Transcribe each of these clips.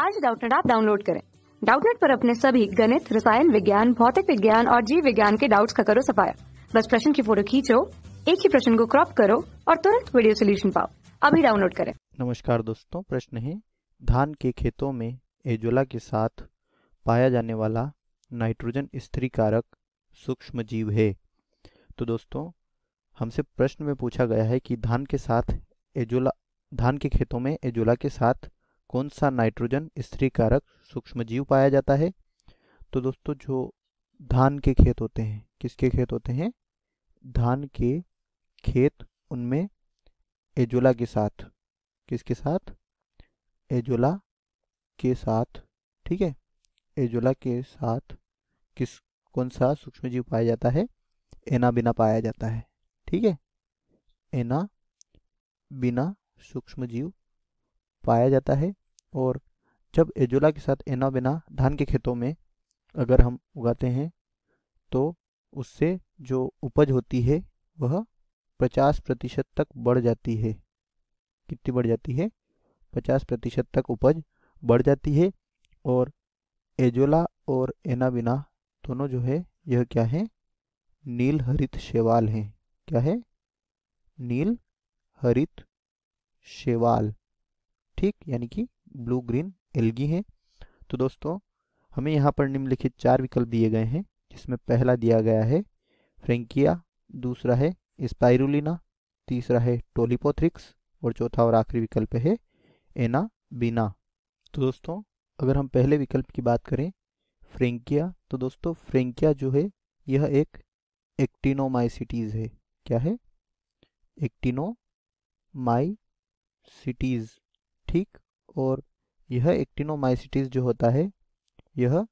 आज डाउटनेट आप डाउनलोड करें डाउटनेट पर अपने सभी गणित रसायन विज्ञान भौतिक विज्ञान और जीव विज्ञान के डाउट्स का करो सफाया बस प्रश्न की फोटो खींचो एक ही प्रश्न को क्रॉप करो और तुरंत वीडियो सोल्यूशन पाओ अभी डाउनलोड करें नमस्कार दोस्तों प्रश्न है धान के खेतों में एजोला के साथ पाया जाने वाला नाइट्रोजन स्त्री कारक सूक्ष्म जीव है तो दोस्तों हमसे प्रश्न में पूछा गया है कि धान के साथ एजोला धान के खेतों में एजोला के साथ कौन सा नाइट्रोजन स्त्री कारक सूक्ष्म जीव पाया जाता है तो दोस्तों जो धान के खेत होते हैं किसके खेत होते हैं धान के खेत उनमें एजोला के साथ किसके साथ एजोला के साथ ठीक है एजोला के साथ किस कौन सा सूक्ष्म जीव पाया जाता है एना बिना पाया जाता है ठीक है एना बिना सूक्ष्म जीव पाया जाता है और जब एजोला के साथ एना बिना धान के खेतों में अगर हम उगाते हैं तो उससे जो उपज होती है वह पचास प्रतिशत तक बढ़ जाती है कितनी बढ़ जाती है पचास प्रतिशत तक उपज बढ़ जाती है और एजोला और एना बिना दोनों जो है यह क्या है नील हरित शेवाल हैं क्या है नील हरित शेवाल ठीक यानी कि ब्लू ग्रीन एलगी है तो दोस्तों हमें यहाँ पर निम्नलिखित चार विकल्प दिए गए हैं जिसमें पहला दिया गया है फ्रेंकिया दूसरा है स्पाइरुलिना तीसरा है टोलीपोथ्रिक्स और चौथा और आखिरी विकल्प है एना बिना तो दोस्तों अगर हम पहले विकल्प की बात करें फ्रेंकिया तो दोस्तों फ्रेंकिया जो है यह एक एक्टिनोमाइसिटीज़ है क्या है एक्टिनोमाइसिटीज़ ठीक और यह एक्टिनोमाइसिटिस जो होता है यह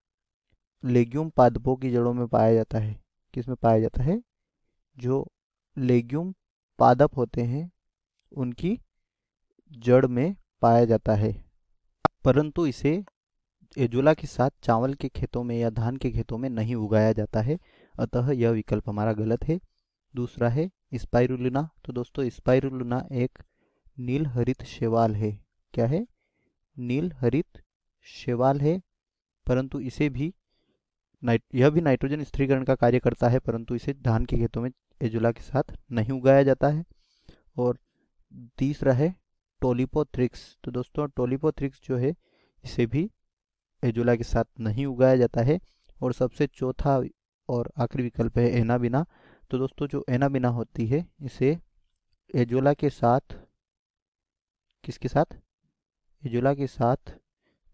लेग्यूम पादपों की जड़ों में पाया जाता है किस में पाया जाता है जो लेग्यूम पादप होते हैं उनकी जड़ में पाया जाता है परंतु इसे एजुला के साथ चावल के खेतों में या धान के खेतों में नहीं उगाया जाता है अतः यह विकल्प हमारा गलत है दूसरा है स्पायरुलना तो दोस्तों स्पायरुलना एक नील हरित शैवाल है क्या है नील हरित शैवाल है परंतु इसे भी नाइट यह भी नाइट्रोजन स्थिरीकरण का कार्य करता है परंतु इसे धान के खेतों में एजुला के साथ नहीं उगाया जाता है और तीसरा है टोलिपोथ्रिक्स तो दोस्तों टोलिपोथ्रिक्स जो है इसे भी एजुला के साथ नहीं उगाया जाता है और सबसे चौथा और आखिरी विकल्प है एनाबिना तो दोस्तों जो एनाबिना होती है इसे एजोला के साथ किसके साथ एजोला के साथ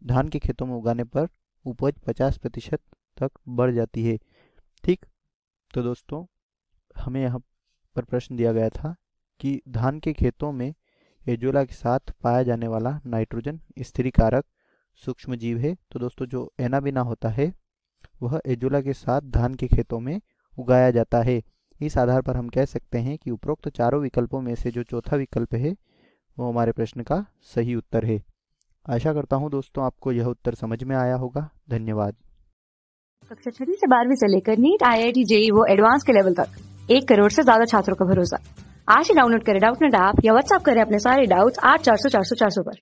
धान के खेतों में उगाने पर उपज 50 प्रतिशत तक बढ़ जाती है ठीक तो दोस्तों हमें यहाँ पर प्रश्न दिया गया था कि धान के खेतों में एजोला के साथ पाया जाने वाला नाइट्रोजन स्थिरी कारक सूक्ष्म जीव है तो दोस्तों जो एनाबिना होता है वह एजोला के साथ धान के खेतों में उगाया जाता है इस आधार पर हम कह सकते हैं कि उपरोक्त चारों विकल्पों में से जो चौथा विकल्प है वो हमारे प्रश्न का सही उत्तर है आशा करता हूँ दोस्तों आपको यह उत्तर समझ में आया होगा धन्यवाद कक्षा छठी से बारहवीं से लेकर NEET I I T JEE वो एडवांस के लेवल तक एक करोड़ से ज्यादा छात्रों का भरोसा आज ही डाउनलोड करें डाउट नेट ऐप या व्हाट्सएप करें अपने सारे डाउट्स आठ चार सौ चार सौ चार सौ पर